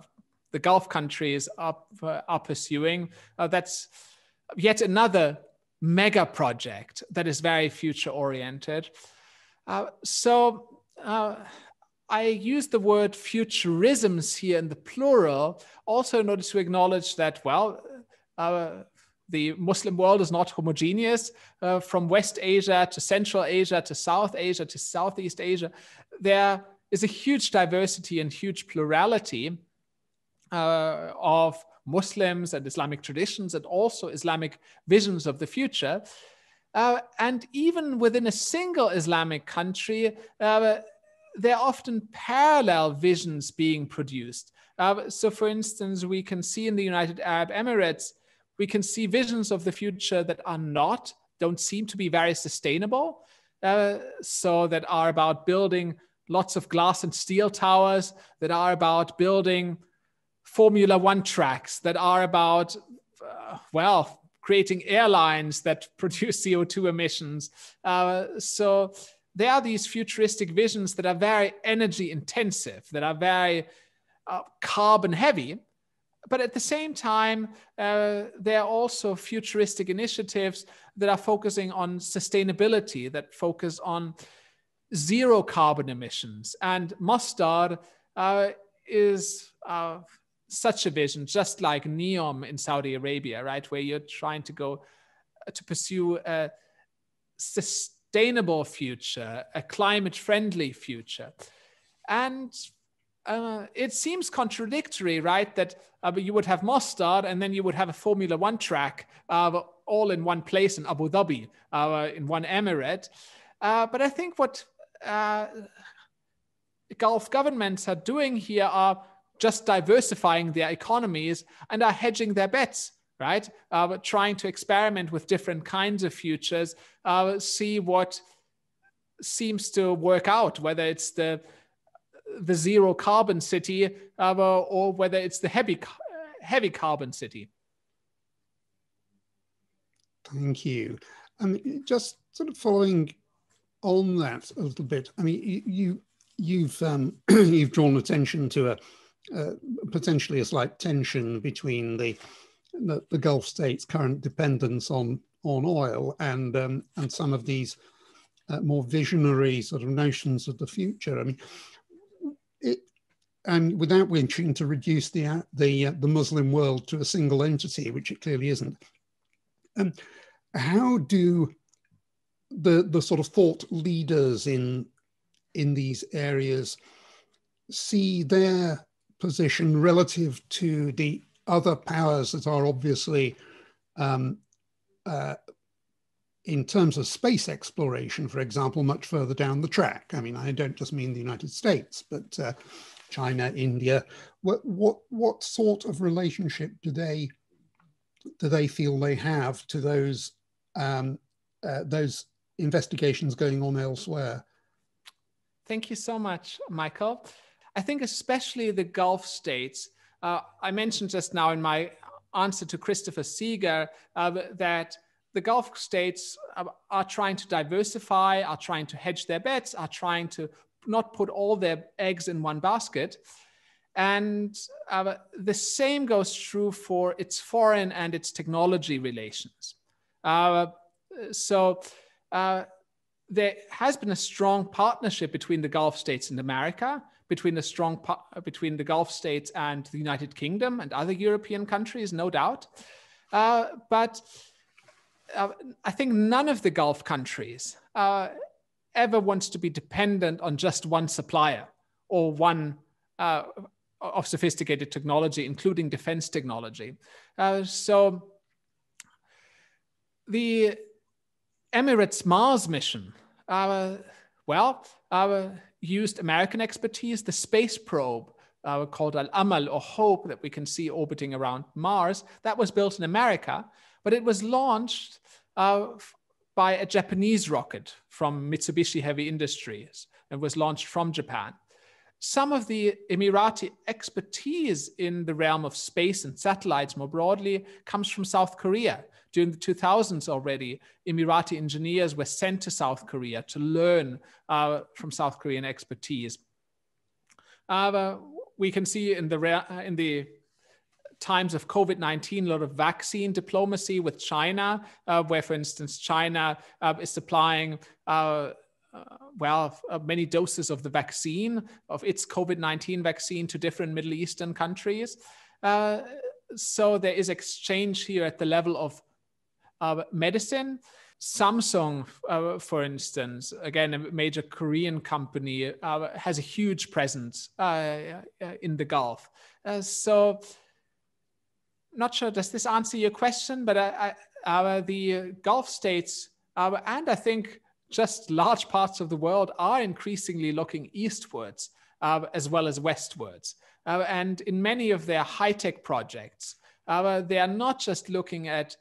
the Gulf countries are, uh, are pursuing. Uh, that's yet another mega project that is very future oriented. Uh, so, uh, I use the word futurisms here in the plural, also in order to acknowledge that, well, uh, the Muslim world is not homogeneous. Uh, from West Asia to Central Asia to South Asia to Southeast Asia, there is a huge diversity and huge plurality uh, of Muslims and Islamic traditions and also Islamic visions of the future. Uh, and even within a single Islamic country, uh, there are often parallel visions being produced. Uh, so, for instance, we can see in the United Arab Emirates, we can see visions of the future that are not, don't seem to be very sustainable. Uh, so, that are about building lots of glass and steel towers, that are about building Formula One tracks, that are about, uh, well, creating airlines that produce CO2 emissions. Uh, so, they are these futuristic visions that are very energy intensive, that are very uh, carbon heavy. But at the same time, uh, there are also futuristic initiatives that are focusing on sustainability, that focus on zero carbon emissions. And Mustard uh, is uh, such a vision, just like NEOM in Saudi Arabia, right? Where you're trying to go uh, to pursue a uh, sustainable sustainable future, a climate friendly future. And uh, it seems contradictory, right? That uh, you would have Mostard and then you would have a Formula One track uh, all in one place in Abu Dhabi, uh, in one emirate. Uh, but I think what uh, Gulf governments are doing here are just diversifying their economies and are hedging their bets right? Uh, trying to experiment with different kinds of futures, uh, see what seems to work out, whether it's the the zero carbon city uh, or whether it's the heavy heavy carbon city. Thank you. I mean, just sort of following on that a little bit. I mean, you you've um, you've drawn attention to a, a potentially a slight tension between the the, the Gulf states' current dependence on on oil and um, and some of these uh, more visionary sort of notions of the future. I mean, it, and without wishing to reduce the uh, the uh, the Muslim world to a single entity, which it clearly isn't. Um, how do the the sort of thought leaders in in these areas see their position relative to the other powers that are obviously, um, uh, in terms of space exploration, for example, much further down the track. I mean, I don't just mean the United States, but uh, China, India. What, what, what sort of relationship do they, do they feel they have to those, um, uh, those investigations going on elsewhere? Thank you so much, Michael. I think especially the Gulf states uh, I mentioned just now in my answer to Christopher Seeger uh, that the Gulf states uh, are trying to diversify, are trying to hedge their bets, are trying to not put all their eggs in one basket. And uh, the same goes true for its foreign and its technology relations. Uh, so uh, there has been a strong partnership between the Gulf states and America, between the strong uh, between the Gulf states and the United Kingdom and other European countries, no doubt. Uh, but uh, I think none of the Gulf countries uh, ever wants to be dependent on just one supplier or one uh, of sophisticated technology, including defense technology. Uh, so the Emirates Mars mission, well, used American expertise, the space probe uh, called Al Amal or Hope that we can see orbiting around Mars, that was built in America, but it was launched uh, by a Japanese rocket from Mitsubishi Heavy Industries and was launched from Japan. Some of the Emirati expertise in the realm of space and satellites more broadly comes from South Korea. During the 2000s already, Emirati engineers were sent to South Korea to learn uh, from South Korean expertise. Uh, we can see in the, uh, in the times of COVID 19, a lot of vaccine diplomacy with China, uh, where, for instance, China uh, is supplying. Uh, uh well, uh, many doses of the vaccine, of its COVID 19 vaccine to different Middle Eastern countries. so there is exchange here at the level of uh, medicine. Samsung, uh, for instance, again, a major Korean company, uh, has a huge presence uh, uh, in the Gulf. Uh, so, not sure, does this answer your question? But the Gulf states, and I think just large parts of the world, are increasingly looking eastwards as well as westwards. and in many of their high tech projects, they are not just looking at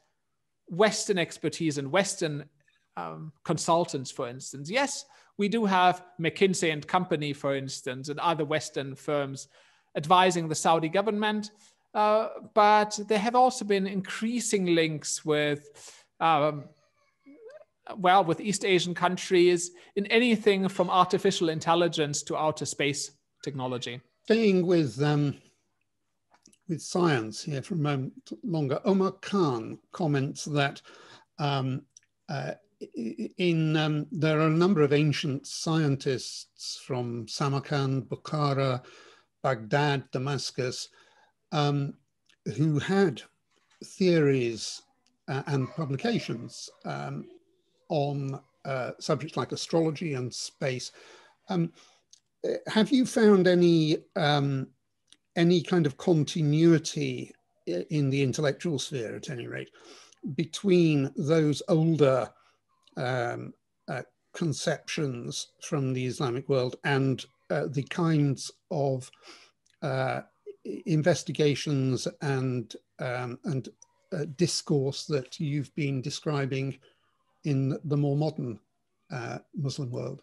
Western expertise and Western um, consultants, for instance. Yes, we do have McKinsey and Company, for instance, and other Western firms advising the Saudi government, uh, but there have also been increasing links with. Um, well, with East Asian countries in anything from artificial intelligence to outer space technology. Staying with um, with science here for a moment longer. Omar Khan comments that um, uh, in um, there are a number of ancient scientists from Samarkand, Bukhara, Baghdad, Damascus, um, who had theories uh, and publications um, on uh, subjects like astrology and space. Um, uh, have you found any um, any kind of continuity in the intellectual sphere, at any rate, between those older um, uh, conceptions from the Islamic world and uh, the kinds of uh, investigations and um, and uh, discourse that you've been describing in the more modern uh, Muslim world.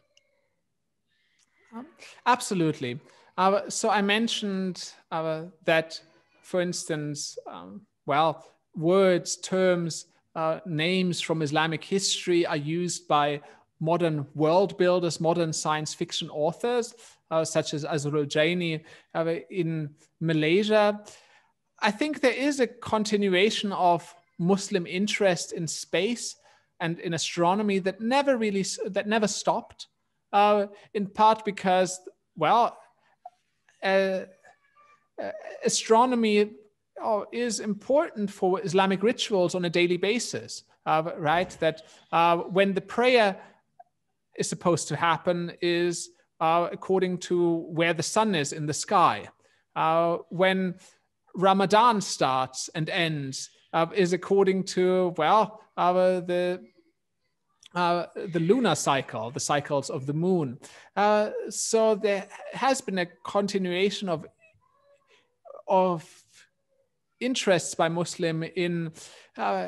Um, absolutely. Uh, so I mentioned uh, that, for instance, um, well, words, terms, uh, names from Islamic history are used by modern world builders, modern science fiction authors, uh, such as Azrul Jaini uh, in Malaysia. I think there is a continuation of Muslim interest in space and in astronomy that never really that never stopped. Uh, in part because, well, uh, astronomy is important for Islamic rituals on a daily basis, uh, right? That uh, when the prayer is supposed to happen is uh, according to where the sun is in the sky. Uh, when Ramadan starts and ends uh, is according to, well, uh, the uh, the lunar cycle, the cycles of the moon. Uh, so there has been a continuation of of interests by Muslim in uh,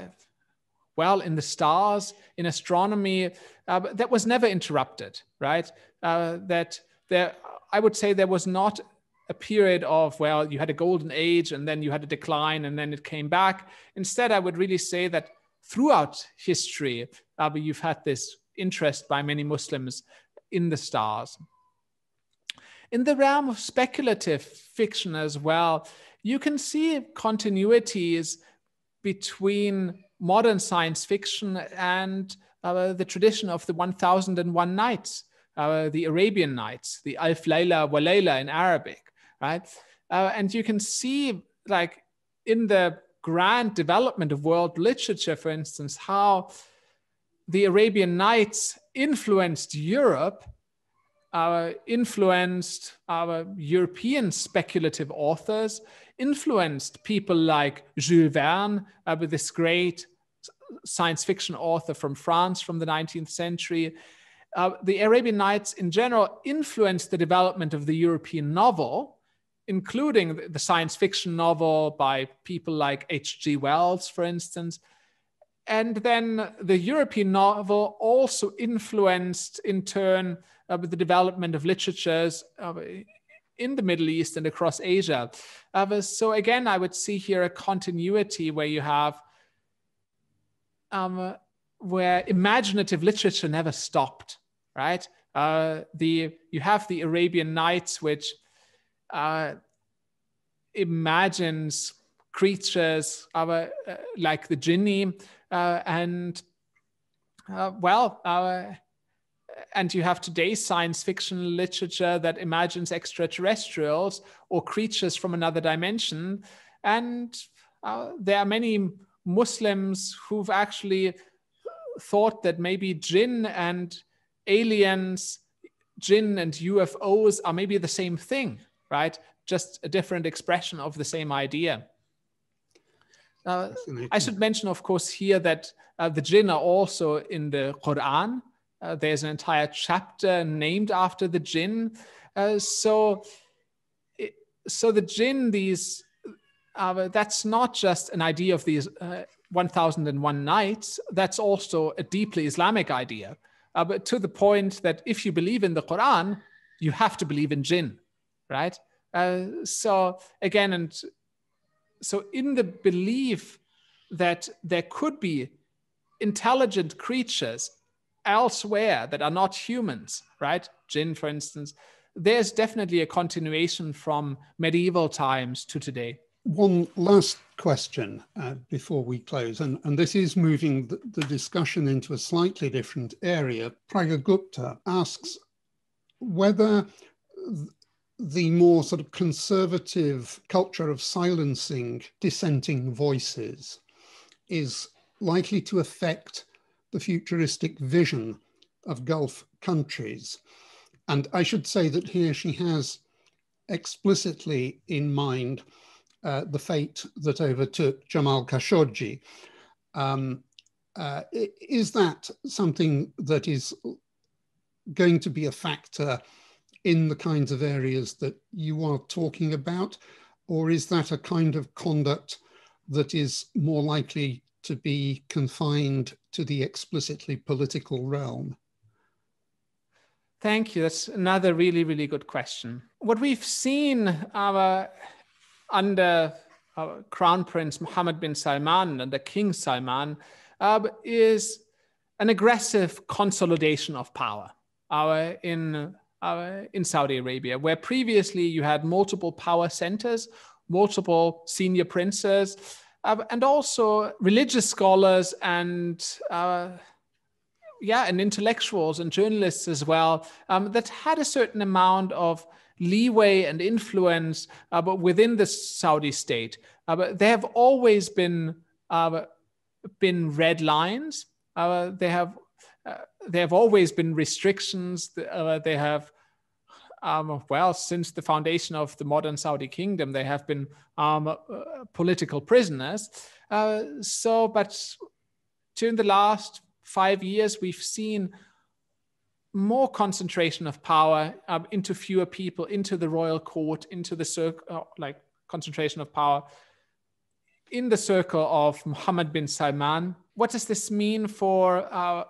well in the stars, in astronomy uh, that was never interrupted, right? Uh, that there, I would say, there was not a period of well, you had a golden age and then you had a decline and then it came back. Instead, I would really say that throughout history you've had this interest by many Muslims in the stars. In the realm of speculative fiction as well, you can see continuities between modern science fiction and uh, the tradition of the 1001 Nights, uh, the Arabian Nights, the Alf Layla wa Layla in Arabic, right? Uh, and you can see, like, in the grand development of world literature, for instance, how the Arabian Nights influenced Europe, uh, influenced our European speculative authors, influenced people like Jules Verne, uh, this great science fiction author from France from the 19th century. Uh, the Arabian Nights in general influenced the development of the European novel, including the science fiction novel by people like H.G. Wells, for instance and then the European novel also influenced in turn uh, the development of literatures uh, in the Middle East and across Asia. Uh, so again, I would see here a continuity where you have um, where imaginative literature never stopped, right? Uh, the you have the Arabian Nights, which uh, imagines creatures uh, like the jinni uh, and uh, well, uh, and you have today's science fiction literature that imagines extraterrestrials or creatures from another dimension. And uh, there are many Muslims who've actually thought that maybe jinn and aliens, jinn and UFOs are maybe the same thing, right? Just a different expression of the same idea. Uh, I should mention, of course, here that uh, the jinn are also in the Quran. Uh, there's an entire chapter named after the jinn. Uh, so, it, so the jinn, these uh, that's not just an idea of these uh, 1001 nights. That's also a deeply Islamic idea, but to the point that if you believe in the Quran, you have to believe in jinn, right? so again, and so in the belief that there could be intelligent creatures elsewhere that are not humans right jinn for instance there's definitely a continuation from medieval times to today one last question uh, before we close, and, and this is moving the, the, discussion into a slightly different area. Pragagupta asks whether the more sort of conservative culture of silencing dissenting voices is likely to affect the futuristic vision of Gulf countries. And I should say that here she has explicitly in mind uh, the fate that overtook Jamal Khashoggi. Um, uh, is that something that is going to be a factor in the kinds of areas that you are talking about? Or is that a kind of conduct that is more likely to be confined to the explicitly political realm? Thank you. That's another really, really good question. What we've seen under uh, Crown Prince Mohammed bin Salman and the King Salman uh, is an aggressive consolidation of power in uh, in Saudi Arabia, where previously you had multiple power centers, multiple senior princes, uh, and also religious scholars and uh, yeah, and intellectuals and journalists as well um, that had a certain amount of leeway and influence, uh, but within the Saudi state, uh, but they have always been uh, been red lines. they have there have always been restrictions. Uh, they have, um, well, since the foundation of the modern Saudi kingdom, they have been um, uh, political prisoners. Uh, so, but during the last five years, we've seen more concentration of power um, into fewer people, into the royal court, into the circle, uh, like concentration of power in the circle of Mohammed bin Salman. What does this mean for our? Uh,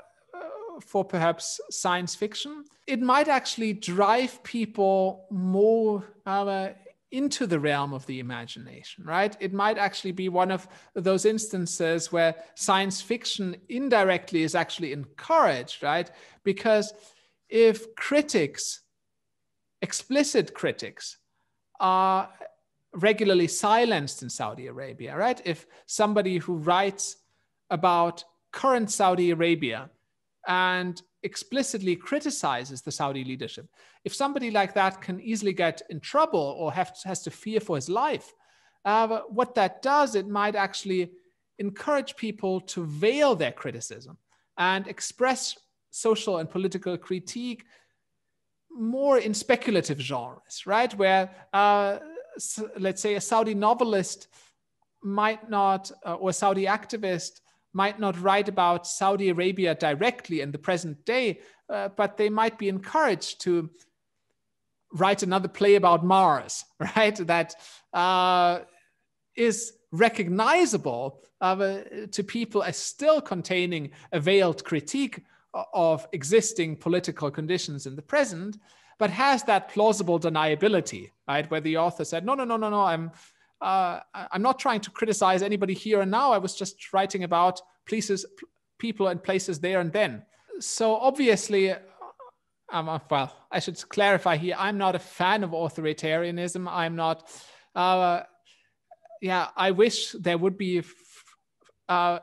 for perhaps science fiction, it might actually drive people more uh, into the realm of the imagination, right? It might actually be one of those instances where science fiction indirectly is actually encouraged, right? Because if critics, explicit critics, are regularly silenced in Saudi Arabia, right? If somebody who writes about current Saudi Arabia and explicitly criticizes the Saudi leadership. If somebody like that can easily get in trouble or have, has to fear for his life, uh, what that does, it might actually encourage people to veil their criticism and express social and political critique more in speculative genres, right? Where, uh, let's say, a Saudi novelist might not, uh, or a Saudi activist might not write about Saudi Arabia directly in the present day, uh, but they might be encouraged to write another play about Mars, right? That uh, is recognizable uh, to people as still containing a veiled critique of existing political conditions in the present, but has that plausible deniability, right? Where the author said, no, no, no, no, no, I'm uh, I'm not trying to criticize anybody here and now. I was just writing about places, people, and places there and then. So obviously, uh, uh, well, I should clarify here. I'm not a fan of authoritarianism. I'm not. Uh, yeah, I wish there would be. Uh,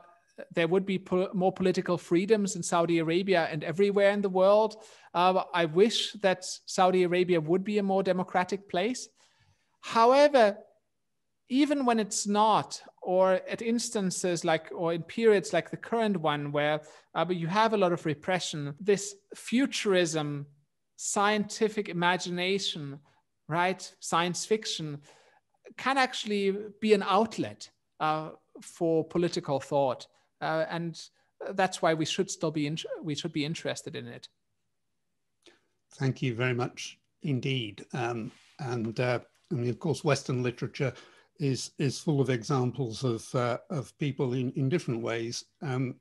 there would be po- more political freedoms in Saudi Arabia and everywhere in the world. Uh, I wish that Saudi Arabia would be a more democratic place. However, even when it's not, or at instances like, or in periods like the current one, where uh, you have a lot of repression, this futurism, scientific imagination, right, science fiction, can actually be an outlet uh, for political thought, uh, and that's why we should still be in, we should be interested in it. Thank you very much indeed, um, and. I uh, mean, of course, Western literature is is full of examples of uh, of people in in different ways um,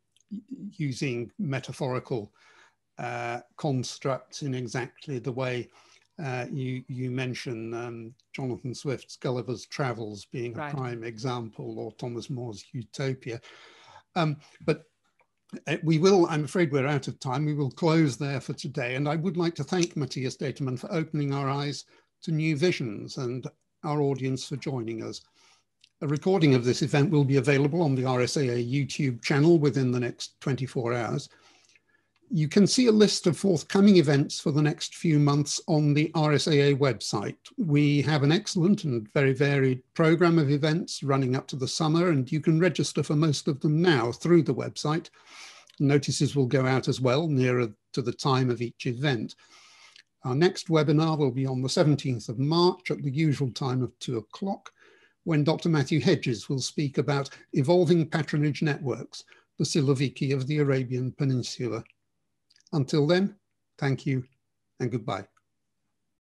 using metaphorical uh, constructs in exactly the way uh, you you mention um, Jonathan Swift's Gulliver's Travels being a prime example, or Thomas More's Utopia. Um, but uh, we will, I'm afraid we're out of time. We will close there for today. And I would like to thank Matthias Dateman for opening our eyes to new visions and our audience for joining us. A recording of this event will be available on the RSAA YouTube channel within the next 24 hours. You can see a list of forthcoming events for the next few months on the RSAA website. We have an excellent and very varied program of events running up to the summer, and you can register for most of them now through the website. Notices will go out as well nearer to the time of each event. Our next webinar will be on the 17th of March at the usual time of two o'clock, when Dr. Matthew Hedges will speak about evolving patronage networks, the Siloviki of the Arabian Peninsula. Until then, thank you and goodbye.